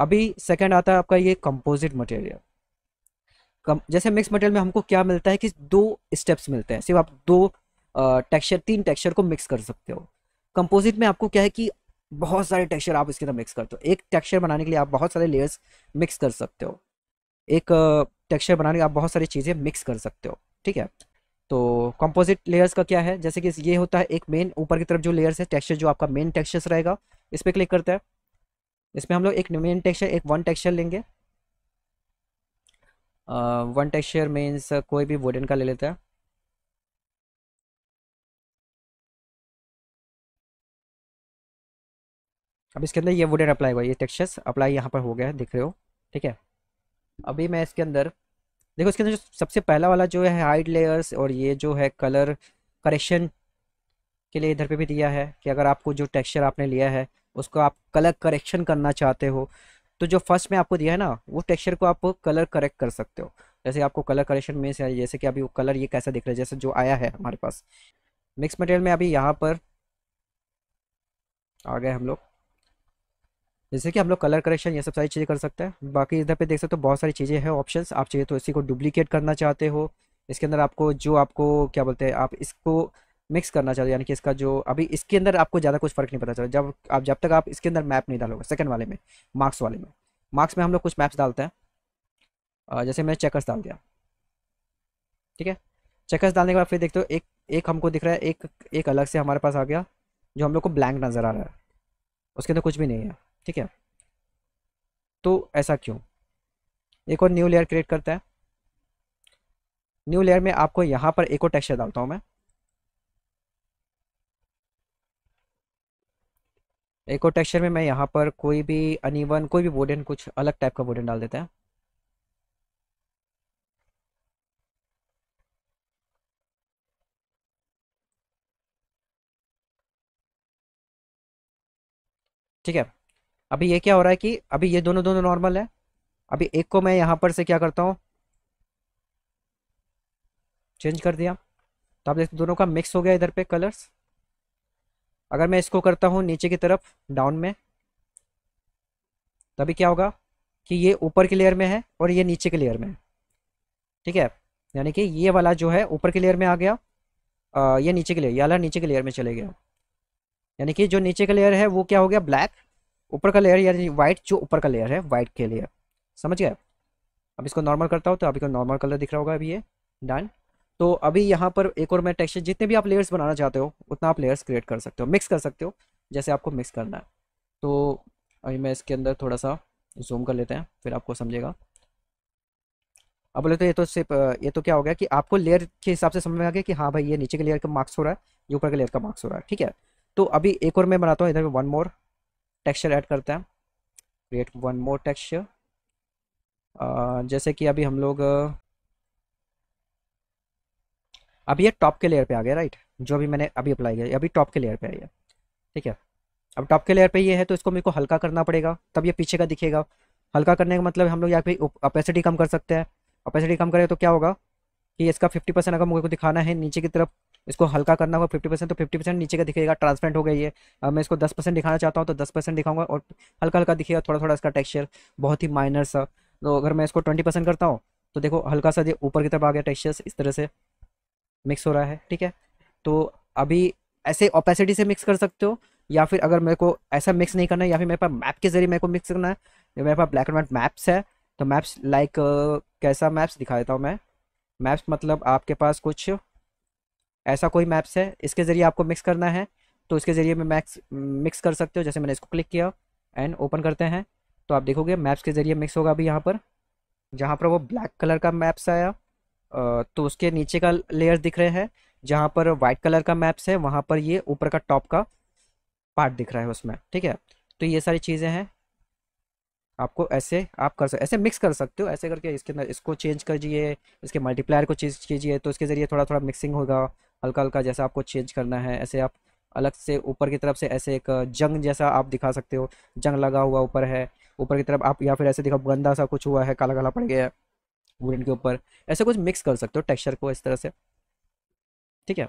अभी सेकंड आता है आपका ये कंपोजिट मटेरियल कम जैसे मिक्स मटेरियल में हमको क्या मिलता है कि दो स्टेप्स मिलते हैं सिर्फ आप दो टेक्सचर तीन टेक्सचर को मिक्स कर सकते हो कंपोजिट में आपको क्या है कि बहुत सारे टेक्सचर आप इसके अंदर मिक्स करते हो एक टेक्सचर बनाने के लिए आप बहुत सारे लेयर्स मिक्स कर सकते हो एक टेक्सचर बनाने के लिए आप बहुत सारी चीज़ें मिक्स कर सकते हो ठीक है तो कंपोजिट लेयर्स का क्या है जैसे कि ये होता है एक मेन ऊपर की तरफ जो लेयर्स है टेक्सचर जो आपका मेन टेक्सचर्स रहेगा इस पर क्लिक करता है इसमें हम लोग एक मेन टेक्सचर एक वन टेक्सचर लेंगे वन टेक्सचर मीन्स कोई भी वुडन का ले लेते हैं अब इसके अंदर ये वुडन अप्लाई हुआ ये टेक्सचर्स अप्लाई यहाँ पर हो गया दिख रहे हो ठीक है अभी मैं इसके अंदर देखो इसके अंदर जो सबसे पहला वाला जो है हाइड लेयर्स और ये जो है कलर करेक्शन के लिए इधर पे भी दिया है कि अगर आपको जो टेक्सचर आपने लिया है उसको आप कलर करेक्शन करना चाहते हो तो जो फर्स्ट में आपको दिया है ना वो टेक्सचर को आप कलर करेक्ट कर सकते हो जैसे आपको कलर करेक्शन में जैसे कि अभी वो कलर ये कैसा दिख रहा है जैसे जो आया है हमारे पास मिक्स मटेरियल में अभी यहाँ पर आ गए हम लोग जैसे कि हम लोग कलर करेक्शन ये सब सारी चीज़ें कर सकते हैं बाकी इधर पे देख सकते हो तो बहुत सारी चीज़ें हैं ऑप्शंस आप चाहिए तो इसी को डुप्लीकेट करना चाहते हो इसके अंदर आपको जो आपको क्या बोलते हैं आप इसको मिक्स करना चाहते हो यानी कि इसका जो अभी इसके अंदर आपको ज़्यादा कुछ फ़र्क नहीं पता चला जब आप जब तक आप इसके अंदर मैप नहीं डालोगे सेकंड वाले में मार्क्स वाले में मार्क्स में हम लोग कुछ मैप्स डालते हैं जैसे मैंने चेकर्स डाल दिया ठीक है चेकर्स डालने के बाद फिर देखते हो एक एक हमको दिख रहा है एक एक अलग से हमारे पास आ गया जो हम लोग को ब्लैंक नज़र आ रहा है उसके अंदर कुछ भी नहीं है ठीक है तो ऐसा क्यों एक और न्यू लेयर क्रिएट करता है न्यू लेयर में आपको यहाँ पर एक और टेक्सचर डालता हूँ मैं और टेक्सचर में मैं यहाँ पर कोई भी अनिवन कोई भी वोडन कुछ अलग टाइप का वोडन डाल देता है ठीक है अभी ये क्या हो रहा है कि अभी ये दोनों दोनों नॉर्मल है अभी एक को मैं यहाँ पर से क्या करता हूँ चेंज कर दिया तो आप देखते दोनों का मिक्स हो गया इधर पे कलर्स अगर मैं इसको करता हूँ नीचे की तरफ डाउन में तभी क्या होगा कि ये ऊपर के लेयर में है और ये नीचे के लेयर में है ठीक है यानी कि ये वाला जो है ऊपर के लेयर में आ गया आ, ये नीचे के लेयर ये वाला नीचे के लेयर में चले गया यानी कि जो नीचे का लेयर है वो क्या हो गया ब्लैक ऊपर का लेयर यानी वाइट जो ऊपर का लेयर है वाइट के लेयर समझ गए अब इसको नॉर्मल करता हूँ तो अभी को नॉर्मल कलर दिख रहा होगा अभी ये डन तो अभी यहाँ पर एक और मैं टेक्सचर जितने भी आप लेयर्स बनाना चाहते हो उतना आप लेयर्स क्रिएट कर सकते हो मिक्स कर सकते हो जैसे आपको मिक्स करना है तो अभी मैं इसके अंदर थोड़ा सा जूम कर लेते हैं फिर आपको समझेगा अब बोले तो ये तो सिर्फ ये तो क्या हो गया कि आपको लेयर के हिसाब से समझ में आ गया कि हाँ भाई ये नीचे के लेयर का मार्क्स हो रहा है ये ऊपर के लेयर का मार्क्स हो रहा है ठीक है तो अभी एक और मैं बनाता हूँ इधर में वन मोर टेक्सचर ऐड करते हैं क्रिएट वन मोर टेक्सचर जैसे कि अभी हम लोग अब ये टॉप के लेयर पे आ गया राइट जो अभी मैंने अभी अप्लाई किया अभी टॉप के लेयर पे है ठीक है अब टॉप के लेयर पे ये है तो इसको मेरे को हल्का करना पड़ेगा तब ये पीछे का दिखेगा हल्का करने का मतलब हम लोग यहाँ पे अपेसिटी कम कर सकते हैं अपेसिटी कम करें तो क्या होगा कि इसका फिफ्टी परसेंट अगर मुझे को दिखाना है नीचे की तरफ इसको हल्का करना होगा फिफ्टी परसेंट तो फिफ्टी परसेंट नीचे का दिखेगा ट्रांसपेरेंट हो गई है अब मैं इसको दस परसेंट दिखाना चाहता हूँ तो दस परसेंट दिखाऊंगा और हल्का हल्का दिखेगा थोड़ा थोड़ा इसका टेक्सचर बहुत ही माइनर सा तो अगर मैं इसको ट्वेंटी परसेंट करता हूँ तो देखो हल्का सा ऊपर की तरफ आ गया टेक्स्चर इस तरह से मिक्स हो रहा है ठीक है तो अभी ऐसे ओपेसिटी से मिक्स कर सकते हो या फिर अगर मेरे को ऐसा मिक्स नहीं करना है या फिर मेरे पास मैप के जरिए मेरे को मिक्स करना है जो मेरे पास ब्लैक एंड वाइट मैप्स है तो मैप्स लाइक कैसा मैप्स दिखा देता हूँ मैं मैप्स मतलब आपके पास कुछ ऐसा कोई मैप्स है इसके ज़रिए आपको मिक्स करना है तो इसके ज़रिए मैं मैक्स मिक्स कर सकते हो जैसे मैंने इसको क्लिक किया एंड ओपन करते हैं तो आप देखोगे मैप्स के ज़रिए मिक्स होगा अभी यहाँ पर जहाँ पर वो ब्लैक कलर का मैप्स आया तो उसके नीचे का लेयर दिख रहे हैं जहाँ पर वाइट कलर का मैप्स है वहाँ पर ये ऊपर का टॉप का पार्ट दिख रहा है उसमें ठीक है तो ये सारी चीज़ें हैं आपको ऐसे आप कर सकते ऐसे मिक्स कर सकते हो ऐसे करके इसके अंदर इसको चेंज करिए इसके मल्टीप्लायर को चेंज कीजिए तो इसके ज़रिए थोड़ा थोड़ा मिक्सिंग होगा हल्का हल्का जैसा आपको चेंज करना है ऐसे आप अलग से ऊपर की तरफ से ऐसे एक जंग जैसा आप दिखा सकते हो जंग लगा हुआ ऊपर है ऊपर की तरफ आप या फिर ऐसे दिखाओ गंदा सा कुछ हुआ है काला काला पड़ गया है वुडन के ऊपर ऐसा कुछ मिक्स कर सकते हो टेक्सचर को इस तरह से ठीक है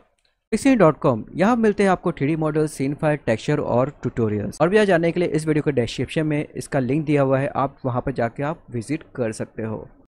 पिक्सिन डॉट कॉम यहाँ मिलते हैं आपको three D model scene fire texture और ट्यूटोरियल्स और भी जाने के लिए इस वीडियो के डिस्क्रिप्शन में इसका लिंक दिया हुआ है आप वहाँ पर जाके आप विजिट कर सकते हो